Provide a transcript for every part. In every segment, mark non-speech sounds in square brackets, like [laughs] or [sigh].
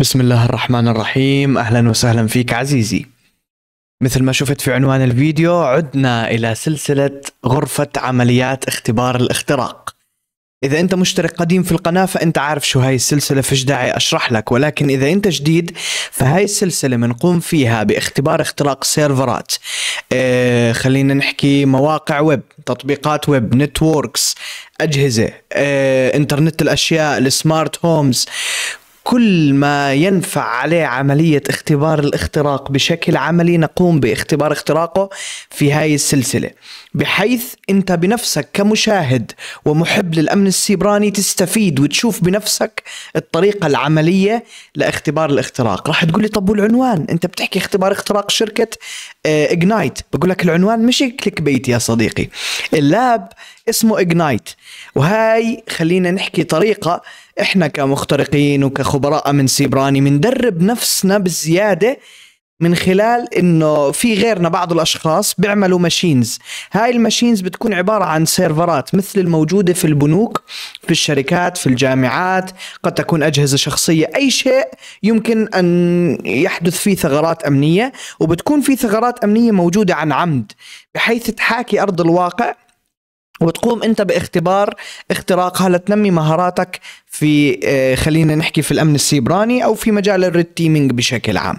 بسم الله الرحمن الرحيم أهلا وسهلا فيك عزيزي مثل ما شفت في عنوان الفيديو عدنا إلى سلسلة غرفة عمليات اختبار الاختراق إذا أنت مشترك قديم في القناة فأنت عارف شو هاي السلسلة فش داعي أشرح لك ولكن إذا أنت جديد فهاي السلسلة بنقوم فيها باختبار اختراق سيرفرات اه خلينا نحكي مواقع ويب تطبيقات ويب نتوركس أجهزة اه إنترنت الأشياء السمارت هومز كل ما ينفع عليه عملية اختبار الاختراق بشكل عملي نقوم باختبار اختراقه في هاي السلسلة بحيث انت بنفسك كمشاهد ومحب للامن السيبراني تستفيد وتشوف بنفسك الطريقه العمليه لاختبار الاختراق، راح تقول لي طب والعنوان؟ انت بتحكي اختبار اختراق شركه اجنايت، آه، بقول لك العنوان مش كليك بيت يا صديقي. اللاب اسمه اجنايت وهاي خلينا نحكي طريقه احنا كمخترقين وكخبراء امن سيبراني بندرب نفسنا بزياده من خلال انه في غيرنا بعض الاشخاص بيعملوا ماشينز هاي الماشينز بتكون عباره عن سيرفرات مثل الموجوده في البنوك في الشركات في الجامعات قد تكون اجهزه شخصيه اي شيء يمكن ان يحدث فيه ثغرات امنيه وبتكون في ثغرات امنيه موجوده عن عمد بحيث تحاكي ارض الواقع وتقوم انت باختبار اختراقها لتنمي مهاراتك في آه، خلينا نحكي في الامن السيبراني او في مجال الريد تيمينج بشكل عام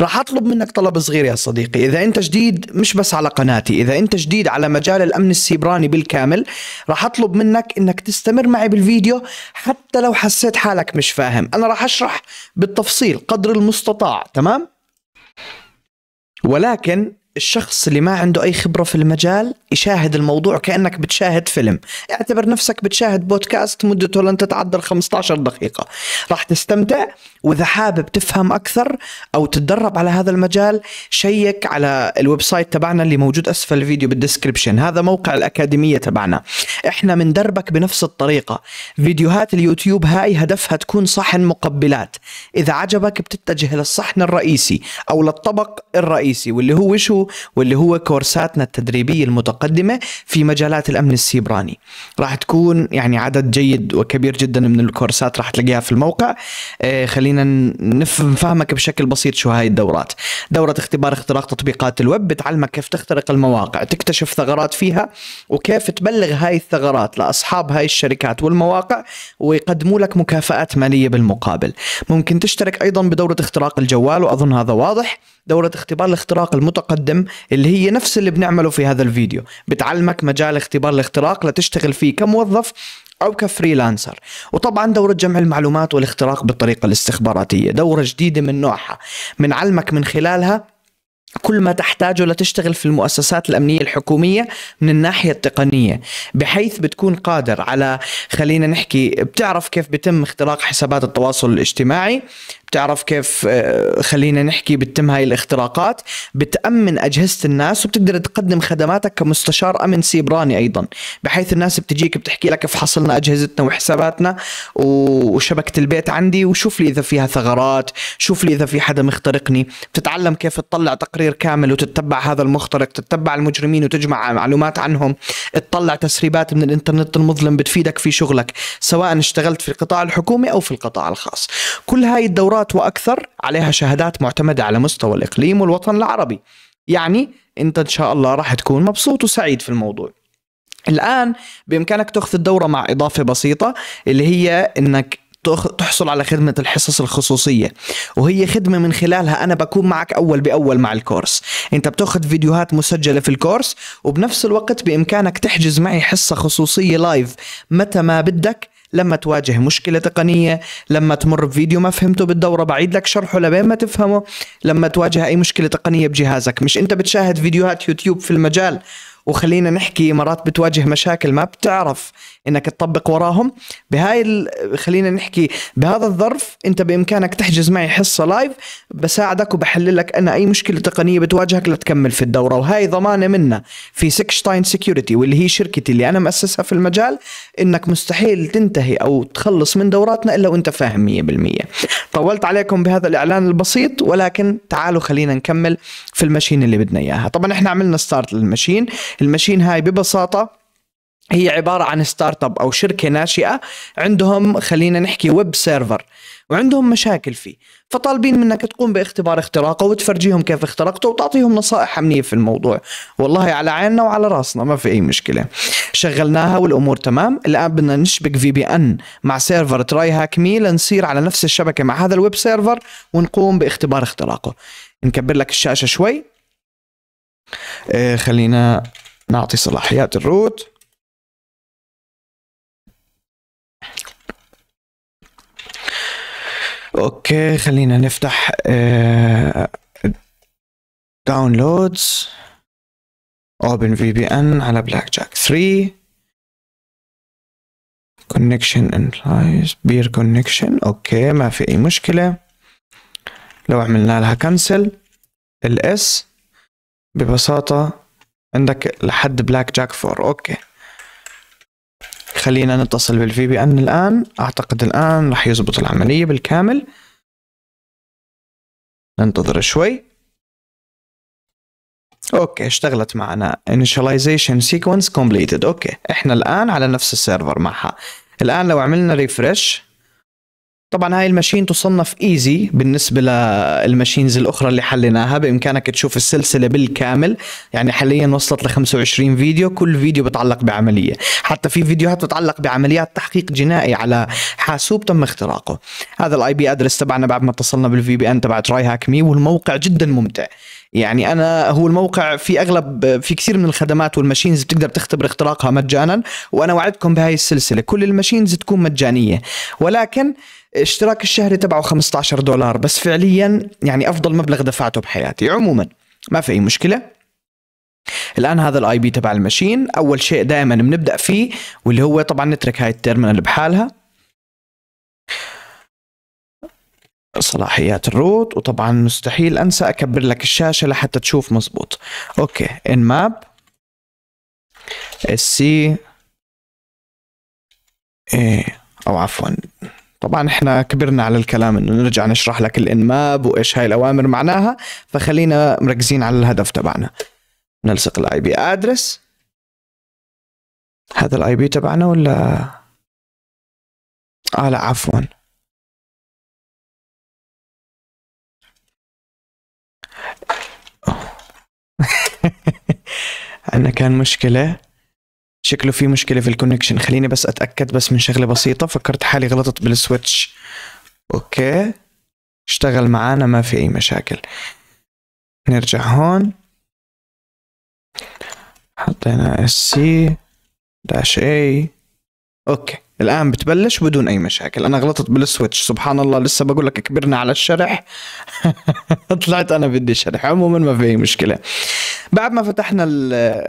راح اطلب منك طلب صغير يا صديقي اذا انت جديد مش بس على قناتي اذا انت جديد على مجال الامن السيبراني بالكامل راح اطلب منك انك تستمر معي بالفيديو حتى لو حسيت حالك مش فاهم انا راح اشرح بالتفصيل قدر المستطاع تمام ولكن الشخص اللي ما عنده أي خبرة في المجال يشاهد الموضوع كأنك بتشاهد فيلم اعتبر نفسك بتشاهد بودكاست مدته لن تتعدى ال 15 دقيقة راح تستمتع وإذا حابب تفهم أكثر أو تتدرب على هذا المجال شيك على الويب سايت تبعنا اللي موجود أسفل الفيديو بالدسكربشن هذا موقع الأكاديمية تبعنا إحنا دربك بنفس الطريقة فيديوهات اليوتيوب هاي هدفها تكون صحن مقبلات إذا عجبك بتتجه للصحن الرئيسي أو للطبق الرئيسي واللي هو شو واللي هو كورساتنا التدريبية المتقدمة في مجالات الأمن السيبراني راح تكون يعني عدد جيد وكبير جدا من الكورسات راح تلاقيها في الموقع آه، خلينا نفهمك بشكل بسيط شو هاي الدورات دورة اختبار اختراق تطبيقات الويب بتعلمك كيف تخترق المواقع تكتشف ثغرات فيها وكيف تبلغ هاي الثغرات لأصحاب هاي الشركات والمواقع ويقدموا لك مكافآت مالية بالمقابل ممكن تشترك أيضا بدورة اختراق الجوال وأظن هذا واضح دوره اختبار الاختراق المتقدم اللي هي نفس اللي بنعمله في هذا الفيديو بتعلمك مجال اختبار الاختراق لتشتغل فيه كموظف او كفريلانسر وطبعا دورة جمع المعلومات والاختراق بالطريقة الاستخباراتية دورة جديدة من نوعها بنعلمك من, من خلالها كل ما تحتاجه لتشتغل في المؤسسات الأمنية الحكومية من الناحية التقنية بحيث بتكون قادر على خلينا نحكي بتعرف كيف بتم اختراق حسابات التواصل الاجتماعي بتعرف كيف آه، خلينا نحكي بتتم هاي الاختراقات بتأمن أجهزة الناس وبتقدر تقدم خدماتك كمستشار أمن سيبراني أيضا بحيث الناس بتجيك بتحكي لك فحصلنا أجهزتنا وحساباتنا وشبكة البيت عندي وشوف لي إذا فيها ثغرات شوف لي إذا في حدا مخترقني بتتعلم كيف تطلع تقرير كامل وتتبع هذا المخترق تتبع المجرمين وتجمع معلومات عنهم تطلع تسريبات من الإنترنت المظلم بتفيدك في شغلك سواء اشتغلت في القطاع الحكومي أو في القطاع الخاص كل هاي الدورات دكتورات واكثر عليها شهادات معتمده على مستوى الاقليم والوطن العربي يعني انت ان شاء الله راح تكون مبسوط وسعيد في الموضوع الان بامكانك تاخذ الدوره مع اضافه بسيطه اللي هي انك تحصل على خدمة الحصص الخصوصية وهي خدمة من خلالها أنا بكون معك أول بأول مع الكورس أنت بتأخذ فيديوهات مسجلة في الكورس وبنفس الوقت بإمكانك تحجز معي حصة خصوصية لايف متى ما بدك لما تواجه مشكله تقنيه لما تمر بفيديو ما فهمته بالدوره بعيد لك شرحه لبين ما تفهمه لما تواجه اي مشكله تقنيه بجهازك مش انت بتشاهد فيديوهات يوتيوب في المجال وخلينا نحكي مرات بتواجه مشاكل ما بتعرف انك تطبق وراهم بهاي ال... خلينا نحكي بهذا الظرف انت بامكانك تحجز معي حصه لايف بساعدك وبحلل لك انا اي مشكله تقنيه بتواجهك لتكمل في الدوره وهاي ضمانه منا في سكشتاين سكيورتي واللي هي شركتي اللي انا مؤسسها في المجال انك مستحيل تنتهي او تخلص من دوراتنا الا وانت فاهم 100% طولت عليكم بهذا الاعلان البسيط ولكن تعالوا خلينا نكمل في المشين اللي بدنا اياها طبعا احنا عملنا ستارت للمشين المشين هاي ببساطه هي عبارة عن ستارت اب أو شركة ناشئة عندهم خلينا نحكي ويب سيرفر وعندهم مشاكل فيه فطالبين منك تقوم باختبار اختراقه وتفرجيهم كيف اخترقته وتعطيهم نصائح أمنية في الموضوع والله على عيننا وعلى راسنا ما في أي مشكلة شغلناها والأمور تمام الآن بدنا نشبك في بي أن مع سيرفر تراي هاك مي لنصير على نفس الشبكة مع هذا الويب سيرفر ونقوم باختبار اختراقه نكبر لك الشاشة شوي اه خلينا نعطي صلاحيات الروت اوكي خلينا نفتح داونلودز اوبن في بي ان على بلاك جاك 3 كونكشن امبلايز بير كونكشن اوكي ما في اي مشكله لو عملنا لها كنسل الاس ببساطه عندك لحد بلاك جاك 4 اوكي خلينا نتصل بالفي بي ان الان اعتقد الان راح يزبط العملية بالكامل ننتظر شوي اوكي اشتغلت معنا initialization sequence completed اوكي احنا الان على نفس السيرفر معها الان لو عملنا ريفرش طبعا هاي الماشين تصنف ايزي بالنسبه للماشينز الاخرى اللي حليناها بامكانك تشوف السلسله بالكامل يعني حاليا وصلت ل 25 فيديو كل فيديو بتعلق بعمليه حتى في فيديوهات بتعلق بعمليات تحقيق جنائي على حاسوب تم اختراقه هذا الاي بي ادرس تبعنا بعد ما اتصلنا بالفي بي ان تبع تراي هاك مي والموقع جدا ممتع يعني انا هو الموقع في اغلب في كثير من الخدمات والماشينز بتقدر تختبر اختراقها مجانا وانا وعدكم بهاي السلسله كل الماشينز تكون مجانيه ولكن اشتراك الشهري تبعه 15 دولار بس فعليا يعني افضل مبلغ دفعته بحياتي عموما ما في اي مشكله الان هذا الاي بي تبع المشين اول شيء دائما بنبدا فيه واللي هو طبعا نترك هاي التيرمينال بحالها صلاحيات الروت وطبعا مستحيل انسى اكبر لك الشاشه لحتى تشوف مزبوط اوكي ان ماب السي ايه او عفوا طبعا احنا كبرنا على الكلام انه نرجع نشرح لك الانماب وايش هاي الاوامر معناها فخلينا مركزين على الهدف تبعنا نلصق الاي بي ادرس هذا الاي بي تبعنا ولا اه لا عفوا عندنا [laughs] كان مشكله شكله في مشكله في الكونكشن خليني بس اتاكد بس من شغله بسيطه فكرت حالي غلطت بالسويتش اوكي اشتغل معانا ما في اي مشاكل نرجع هون حطينا اس سي داش اي اوكي الان بتبلش بدون اي مشاكل انا غلطت بالسويتش سبحان الله لسه بقول لك كبرنا على الشرح [laughs] طلعت انا بدي شرح عموما ما في اي مشكله بعد ما فتحنا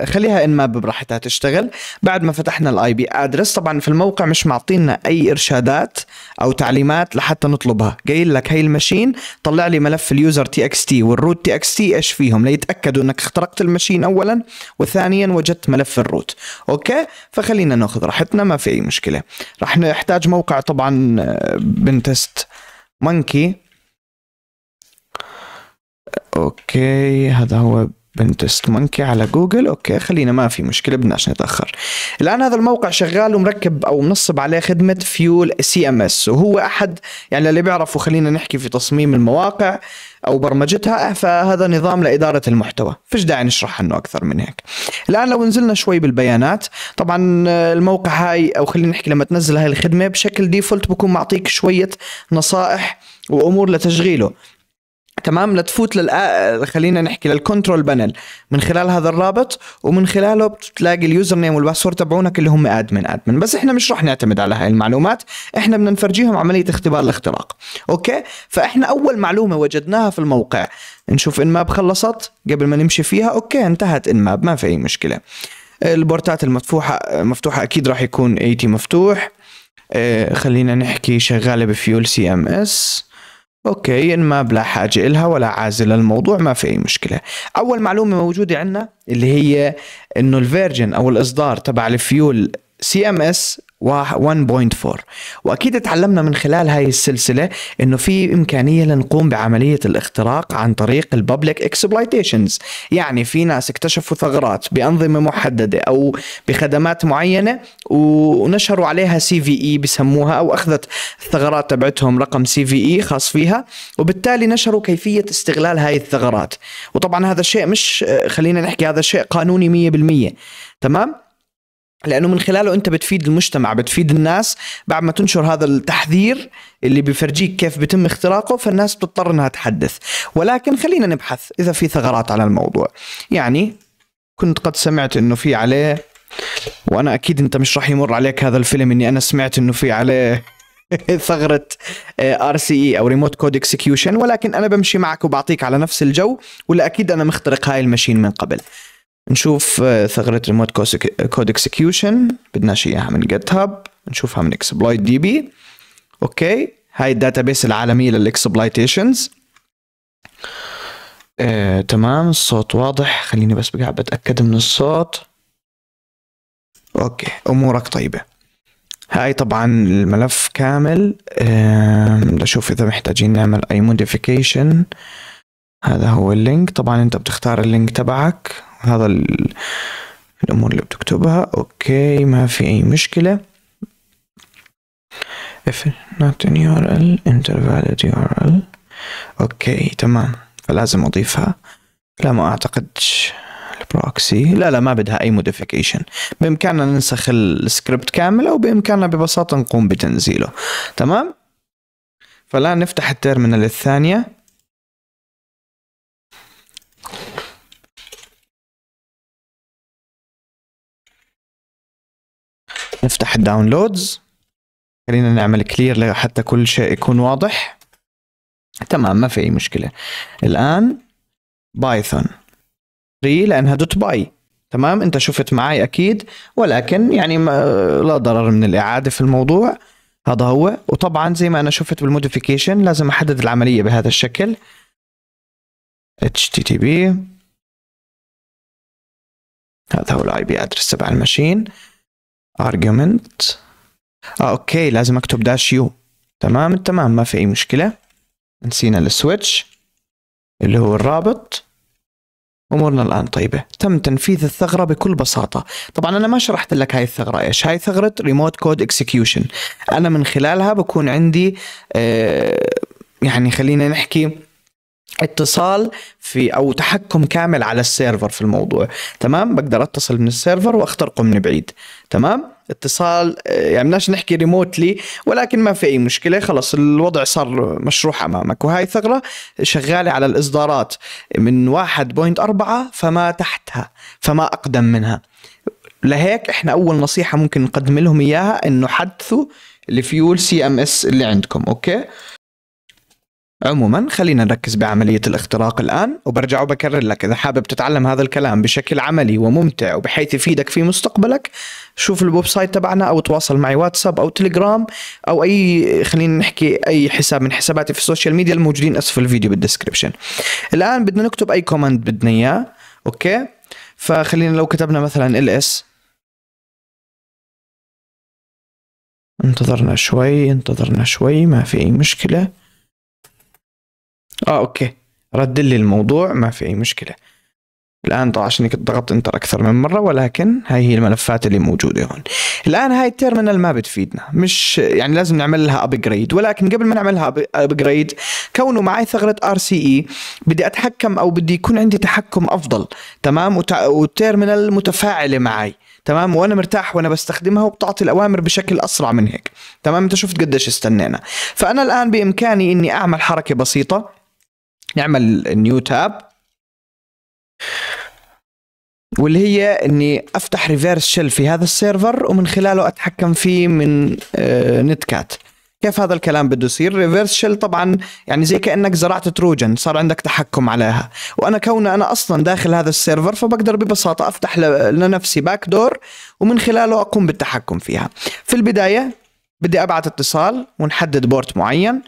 خليها ان ماب براحتها تشتغل بعد ما فتحنا الاي بي ادرس طبعا في الموقع مش معطينا اي ارشادات او تعليمات لحتى نطلبها قايل لك هي المشين طلع لي ملف اليوزر تي اكس تي والروت تي اكس تي ايش فيهم ليتاكدوا انك اخترقت المشين اولا وثانيا وجدت ملف الروت اوكي فخلينا ناخذ راحتنا ما في اي مشكله راح نحتاج موقع طبعا آه، بنتست مونكي اوكي هذا هو بنتست مونكي على جوجل اوكي خلينا ما في مشكله بدناش نتاخر الان هذا الموقع شغال ومركب او منصب عليه خدمه فيول سي ام اس وهو احد يعني اللي بيعرفوا خلينا نحكي في تصميم المواقع او برمجتها فهذا نظام لاداره المحتوى فيش داعي نشرح عنه اكثر من هيك الان لو نزلنا شوي بالبيانات طبعا الموقع هاي او خلينا نحكي لما تنزل هاي الخدمه بشكل ديفولت بكون معطيك شويه نصائح وامور لتشغيله تمام لتفوت للأ... خلينا نحكي للكنترول بانل من خلال هذا الرابط ومن خلاله بتلاقي اليوزر نيم والباسورد تبعونك اللي هم ادمن ادمن بس احنا مش رح نعتمد على هاي المعلومات احنا بدنا نفرجيهم عمليه اختبار الاختراق اوكي فاحنا اول معلومه وجدناها في الموقع نشوف ان ماب خلصت قبل ما نمشي فيها اوكي انتهت ان ماب ما في اي مشكله البورتات المفتوحه مفتوحه اكيد راح يكون اي تي مفتوح آه، خلينا نحكي شغاله بفيول سي ام اس اوكي ان ما بلا حاجه إلها ولا عازل للموضوع ما في اي مشكله اول معلومه موجوده عندنا اللي هي انه الفيرجن او الاصدار تبع الفيول سي ام اس 1.4 واكيد تعلمنا من خلال هاي السلسله انه في امكانيه لنقوم بعمليه الاختراق عن طريق الببليك اكسبلايتيشنز يعني في ناس اكتشفوا ثغرات بانظمه محدده او بخدمات معينه ونشروا عليها سي في اي بسموها او اخذت الثغرات تبعتهم رقم سي في اي خاص فيها وبالتالي نشروا كيفيه استغلال هاي الثغرات وطبعا هذا الشيء مش خلينا نحكي هذا الشيء قانوني 100% تمام لانه من خلاله انت بتفيد المجتمع بتفيد الناس بعد ما تنشر هذا التحذير اللي بيفرجيك كيف بيتم اختراقه فالناس بتضطر انها تحدث ولكن خلينا نبحث اذا في ثغرات على الموضوع يعني كنت قد سمعت انه في عليه وانا اكيد انت مش راح يمر عليك هذا الفيلم اني انا سمعت انه في عليه [laughs] ثغره ار سي اي او ريموت كود اكسكيوشن ولكن انا بمشي معك وبعطيك على نفس الجو ولا اكيد انا مخترق هاي المشين من قبل نشوف آه، ثغرة ريموت كود اكسكيوشن بدناش اياها من جيت هاب نشوفها من اكسبلويت دي بي اوكي هاي الداتا بيس العالمية للاكسبلويتيشنز آه، تمام الصوت واضح خليني بس قاعد بتأكد من الصوت اوكي امورك طيبة هاي طبعا الملف كامل آه، اشوف اذا محتاجين نعمل اي موديفيكيشن هذا هو اللينك طبعا انت بتختار اللينك تبعك هذا الأمور اللي بتكتبها أوكي ما في أي مشكلة if not in URL enter valid URL أوكي تمام فلازم أضيفها لا ما اعتقد البروكسي لا لا ما بدها أي موديفيكيشن بإمكاننا ننسخ السكريبت كامل أو بإمكاننا ببساطة نقوم بتنزيله تمام فالآن نفتح التيرمينال الثانية نفتح الداونلودز خلينا نعمل كلير لحتى كل شيء يكون واضح تمام ما في اي مشكله الان بايثون 3 لانها دوت باي تمام انت شفت معي اكيد ولكن يعني ما لا ضرر من الاعاده في الموضوع هذا هو وطبعا زي ما انا شفت بالموديفيكيشن لازم احدد العمليه بهذا الشكل http هذا هو الاي بي ادرس تبع الماشين argument اه اوكي لازم اكتب داش يو تمام تمام ما في اي مشكلة نسينا السويتش اللي هو الرابط امورنا الان طيبة تم تنفيذ الثغرة بكل بساطة طبعا انا ما شرحت لك هاي الثغرة ايش هاي ثغرة ريموت كود اكسكيوشن انا من خلالها بكون عندي آه يعني خلينا نحكي اتصال في او تحكم كامل على السيرفر في الموضوع تمام بقدر اتصل من السيرفر واخترقه من بعيد تمام اتصال آه، يعني بدناش نحكي ريموتلي ولكن ما في اي مشكله خلص الوضع صار مشروح امامك وهاي ثغره شغاله على الاصدارات من 1.4 فما تحتها فما اقدم منها لهيك احنا اول نصيحه ممكن نقدم لهم اياها انه حدثوا الفيول سي ام اس اللي عندكم اوكي عموما خلينا نركز بعملية الاختراق الآن وبرجع وبكرر لك إذا حابب تتعلم هذا الكلام بشكل عملي وممتع وبحيث يفيدك في مستقبلك شوف الويب سايت تبعنا أو تواصل معي واتساب أو تليجرام أو أي خلينا نحكي أي حساب من حساباتي في السوشيال ميديا الموجودين أسفل الفيديو بالدسكربشن الآن بدنا نكتب أي كوماند بدنا إياه أوكي فخلينا لو كتبنا مثلا ال اس انتظرنا شوي انتظرنا شوي ما في أي مشكلة اه اوكي رد لي الموضوع ما في اي مشكله الان طبعا عشان ضغطت انتر اكثر من مره ولكن هاي هي الملفات اللي موجوده هون الان هاي التيرمينال ما بتفيدنا مش يعني لازم نعمل لها ابجريد ولكن قبل ما نعملها ابجريد كونه معي ثغره ار سي اي بدي اتحكم او بدي يكون عندي تحكم افضل تمام والتيرمينال متفاعله معي تمام وانا مرتاح وانا بستخدمها وبتعطي الاوامر بشكل اسرع من هيك تمام انت شفت قديش استنينا فانا الان بامكاني اني اعمل حركه بسيطه نعمل نيو تاب واللي هي اني افتح ريفيرس شيل في هذا السيرفر ومن خلاله اتحكم فيه من آه، نت كات كيف هذا الكلام بده يصير ريفيرس شيل طبعا يعني زي كانك زرعت تروجن صار عندك تحكم عليها وانا كون انا اصلا داخل هذا السيرفر فبقدر ببساطه افتح لنفسي باك دور ومن خلاله اقوم بالتحكم فيها في البدايه بدي ابعت اتصال ونحدد بورت معين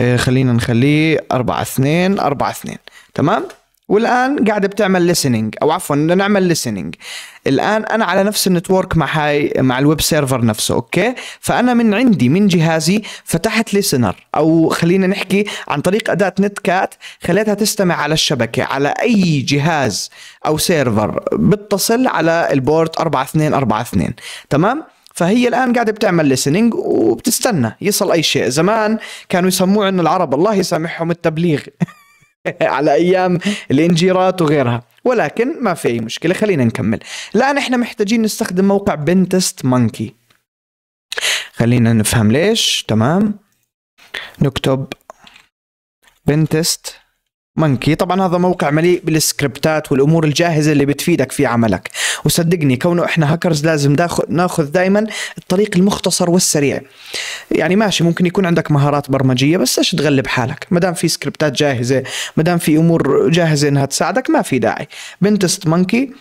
آه، خلينا نخليه أربعة اثنين أربعة اثنين تمام والآن قاعدة بتعمل listening أو عفوا نعمل listening الآن أنا على نفس النتورك مع هاي مع الويب سيرفر نفسه أوكي فأنا من عندي من جهازي فتحت ليسنر أو خلينا نحكي عن طريق أداة نت كات خليتها تستمع على الشبكة على أي جهاز أو سيرفر بتصل على البورت 4242 تمام فهي الان قاعده بتعمل ليسننج وبتستنى يصل اي شيء زمان كانوا يسموه انه العرب الله يسامحهم التبليغ [laughs] على ايام الانجيرات وغيرها ولكن ما في اي مشكله خلينا نكمل الان احنا محتاجين نستخدم موقع بنتست مونكي خلينا نفهم ليش تمام نكتب بنتست مونكي طبعا هذا موقع مليء بالسكريبتات والامور الجاهزه اللي بتفيدك في عملك وصدقني كونه احنا هاكرز لازم ناخذ دائما الطريق المختصر والسريع يعني ماشي ممكن يكون عندك مهارات برمجيه بس ايش تغلب حالك ما دام في سكريبتات جاهزه ما دام في امور جاهزه انها تساعدك ما في داعي بنتست مونكي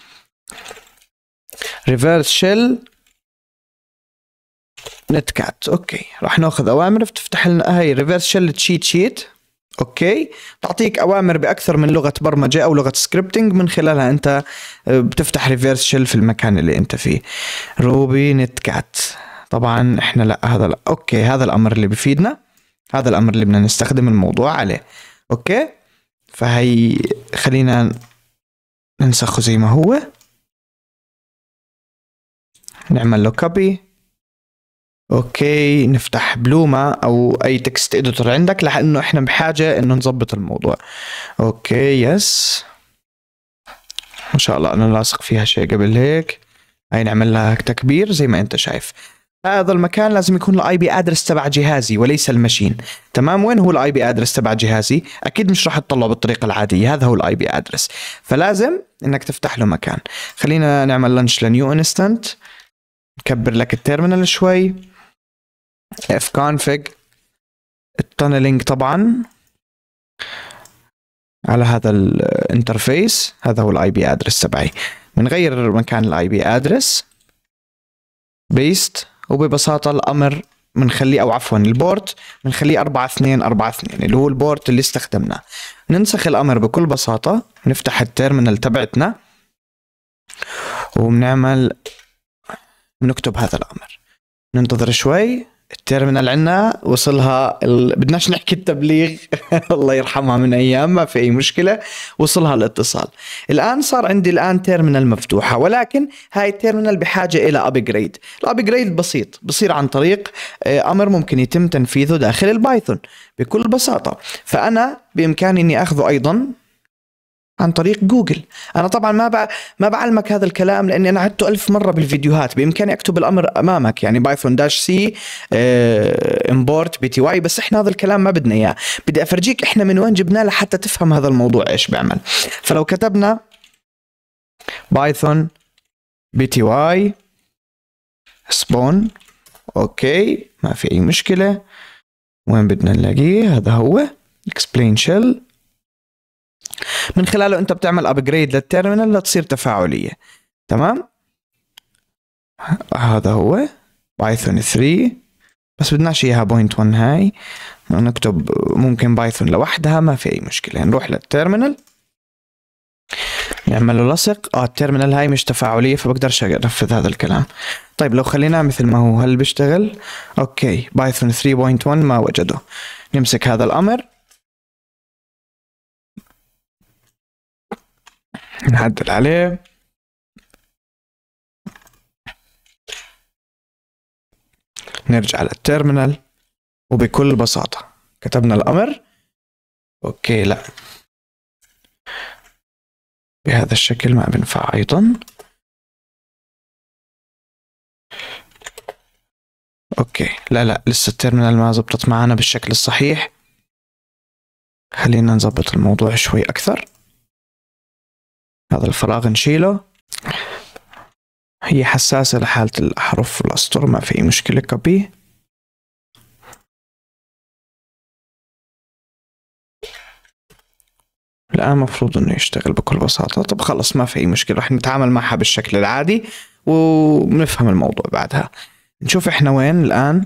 ريفرس شيل نتكات اوكي راح ناخذ اوامر بتفتح لنا هاي ريفرس شيل تشيت شيت اوكي بتعطيك اوامر باكثر من لغه برمجه او لغه سكريبتنج من خلالها انت آه، بتفتح ريفيرس شيل في المكان اللي انت فيه روبي نت كات طبعا احنا لا هذا لا اوكي هذا الامر اللي بفيدنا هذا الامر اللي بدنا نستخدم الموضوع عليه اوكي فهي خلينا ننسخه زي ما هو نعمل له كوبي اوكي نفتح بلوما او اي تكست اديتور عندك لانه احنا بحاجه انه نظبط الموضوع اوكي يس ان شاء الله انا لاصق فيها شيء قبل هيك هاي نعمل لها تكبير زي ما انت شايف هذا المكان لازم يكون الاي بي ادرس تبع جهازي وليس المشين تمام وين هو الاي بي ادرس تبع جهازي اكيد مش راح تطلعه بالطريقه العاديه هذا هو الاي بي ادرس فلازم انك تفتح له مكان خلينا نعمل لانش لنيو انستنت نكبر لك التيرمينال شوي اف كونفج التونلينج طبعا على هذا الانترفيس هذا هو الاي بي ادرس تبعي بنغير مكان الاي بي ادرس بيست وببساطه الامر بنخليه او عفوا البورت بنخليه 4 2 4 2 اللي هو البورت اللي استخدمناه ننسخ الامر بكل بساطه نفتح التيرمينال تبعتنا وبنعمل بنكتب هذا الامر ننتظر شوي التيرمينال عندنا وصلها ال... بدناش نحكي التبليغ [laughs] الله يرحمها من ايام ما في اي مشكله وصلها الاتصال الان صار عندي الان تيرمينال مفتوحه ولكن هاي التيرمينال بحاجه الى ابجريد الابجريد بسيط بصير عن طريق آه، امر ممكن يتم تنفيذه داخل البايثون بكل بساطه فانا بامكاني اني اخذه ايضا عن طريق جوجل انا طبعا ما ما بعلمك هذا الكلام لاني انا عدته ألف مره بالفيديوهات بامكاني اكتب الامر امامك يعني بايثون داش سي امبورت آه، بي تي واي بس احنا هذا الكلام ما بدنا اياه بدي افرجيك احنا من وين جبناه لحتى تفهم هذا الموضوع ايش بيعمل فلو كتبنا بايثون بي تي واي سبون اوكي ما في اي مشكله وين بدنا نلاقيه هذا هو explain shell من خلاله انت بتعمل ابجريد للتيرمينال لتصير تفاعليه تمام هذا هو بايثون 3 بس بدناش اياها بوينت 1 هاي نكتب ممكن بايثون لوحدها ما في اي مشكله نروح للتيرمينال نعمل لصق اه التيرمينال هاي مش تفاعليه فبقدرش انفذ هذا الكلام طيب لو خليناه مثل ما هو هل بيشتغل اوكي بايثون 3.1 ما وجده نمسك هذا الامر نعدل عليه نرجع للتيرمينال وبكل بساطة كتبنا الأمر أوكي لا بهذا الشكل ما بنفع أيضا أوكي لا لا لسه التيرمينال ما زبطت معنا بالشكل الصحيح خلينا نظبط الموضوع شوي أكثر هذا الفراغ نشيله هي حساسة لحالة الأحرف والأسطر ما في مشكلة كوبي الآن مفروض إنه يشتغل بكل بساطة طب خلص ما في أي مشكلة رح نتعامل معها بالشكل العادي ونفهم الموضوع بعدها نشوف إحنا وين الآن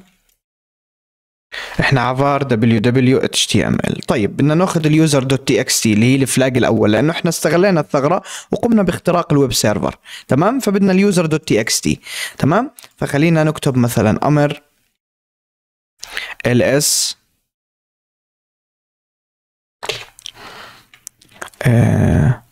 احنا ام www.html طيب بدنا ناخذ اليوزر دوت تي اكس تي اللي هي الفلاج الاول لانه احنا استغلينا الثغره وقمنا باختراق الويب سيرفر تمام فبدنا اليوزر دوت تي اكس تي تمام فخلينا نكتب مثلا امر ls آه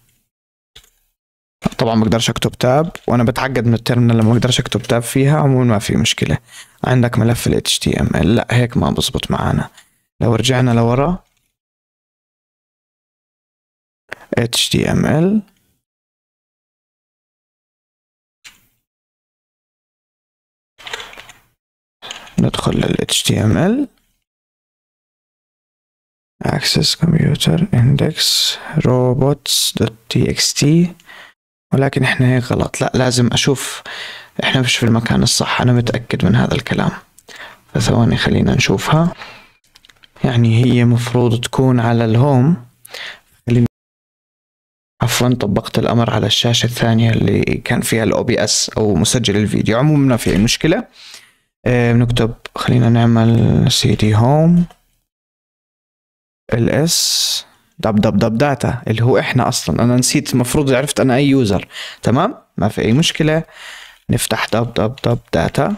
طبعا ما بقدرش اكتب تاب وانا بتعقد من الترمينال لما بقدرش اكتب تاب فيها عموما ما في مشكله عندك ملف ال HTML لا هيك ما بزبط معانا لو رجعنا لورا HTML ندخل لل HTML access computer index robots.txt ولكن احنا هيك غلط لا لازم اشوف احنا مش في المكان الصح انا متأكد من هذا الكلام فثواني خلينا نشوفها يعني هي مفروض تكون على الهوم خلينا عفوا طبقت الامر على الشاشة الثانية اللي كان فيها الاو بي اس او مسجل الفيديو عموما ما في اي مشكلة اه بنكتب خلينا نعمل سي دي هوم الاس دب دب دب داتا اللي هو احنا اصلا انا نسيت المفروض عرفت انا اي يوزر تمام ما في اي مشكله نفتح دب دب دب داتا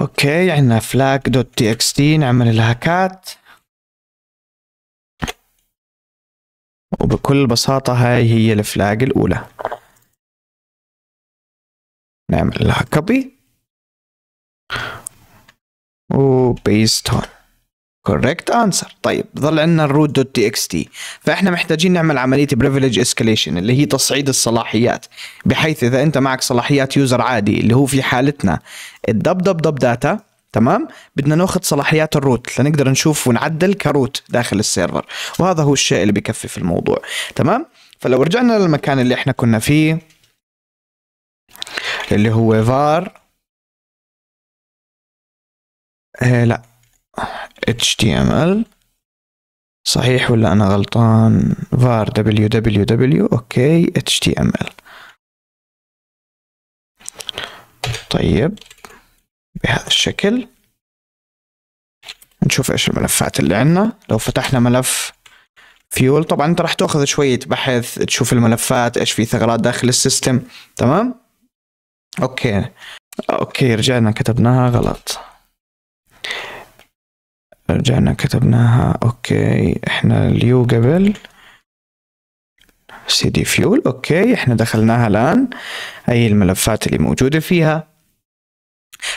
اوكي عندنا فلاج دوت تي اكس تي نعمل كات وبكل بساطة هاي هي الفلاج الأولى نعمل لها كوبي وبيست هون كوريكت انسر طيب ظل عندنا الروت دوت تي اكس تي فاحنا محتاجين نعمل عمليه بريفليج اسكاليشن اللي هي تصعيد الصلاحيات بحيث اذا انت معك صلاحيات يوزر عادي اللي هو في حالتنا الدب دب دب داتا تمام بدنا ناخذ صلاحيات الروت لنقدر نشوف ونعدل كروت داخل السيرفر وهذا هو الشيء اللي بكفي في الموضوع تمام فلو رجعنا للمكان اللي احنا كنا فيه اللي هو فار آه لا HTML صحيح ولا أنا غلطان var www أوكي HTML طيب بهذا الشكل نشوف ايش الملفات اللي عندنا لو فتحنا ملف فيول طبعا انت راح تاخذ شوية بحث تشوف الملفات ايش في ثغرات داخل السيستم تمام اوكي اوكي رجعنا كتبناها غلط رجعنا كتبناها اوكي احنا اليو قبل سي دي فيول اوكي احنا دخلناها الان اي الملفات اللي موجودة فيها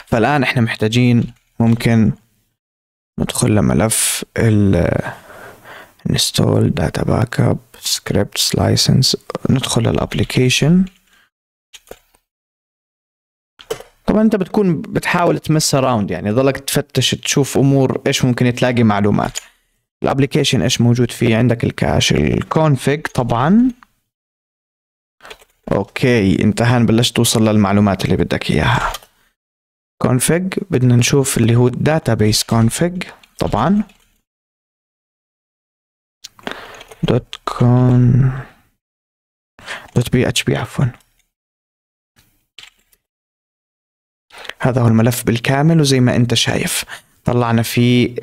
فالان احنا محتاجين ممكن ندخل لملف ال install data backup scripts license ندخل الابليكيشن طبعا انت بتكون بتحاول تمس اراوند يعني ضلك تفتش تشوف امور ايش ممكن تلاقي معلومات الابلكيشن ايش موجود فيه عندك الكاش الكونفج طبعا اوكي انت هان بلشت توصل للمعلومات اللي بدك اياها كونفج بدنا نشوف اللي هو الداتابيس كونفيج طبعا دوت كون دوت بي اتش بي عفوا هذا هو الملف بالكامل وزي ما انت شايف طلعنا فيه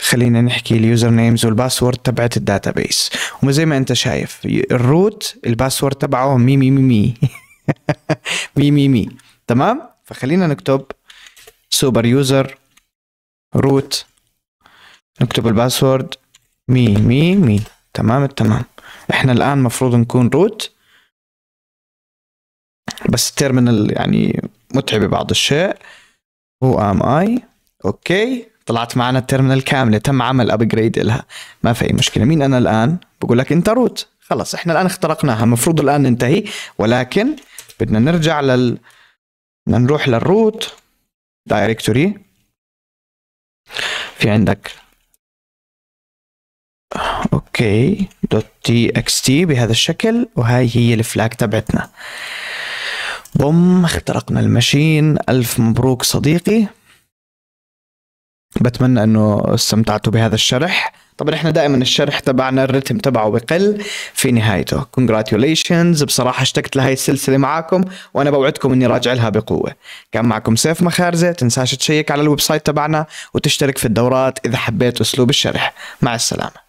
خلينا نحكي اليوزر نيمز والباسورد تبعت الداتابيس وزي ما انت شايف الروت الباسورد تبعه مي مي مي مي [laughs] مي مي مي تمام فخلينا نكتب سوبر يوزر روت نكتب الباسورد مي مي مي تمام التمام احنا الان مفروض نكون روت بس التيرمينال يعني متعبة بعض الشيء هو ام اي اوكي طلعت معنا التيرمينال كاملة تم عمل ابجريد لها ما في اي مشكلة مين انا الان بقول لك انت روت خلص احنا الان اخترقناها المفروض الان ننتهي ولكن بدنا نرجع لل بدنا نروح للروت دايركتوري في عندك اوكي دوت تي اكس تي بهذا الشكل وهاي هي الفلاج تبعتنا بوم اخترقنا المشين ألف مبروك صديقي بتمنى أنه استمتعتوا بهذا الشرح طبعا احنا دائما الشرح تبعنا الرتم تبعه بقل في نهايته congratulations بصراحة اشتقت لهي السلسلة معاكم وأنا بوعدكم أني راجع لها بقوة كان معكم سيف مخارزة تنساش تشيك على الويب سايت تبعنا وتشترك في الدورات إذا حبيت أسلوب الشرح مع السلامة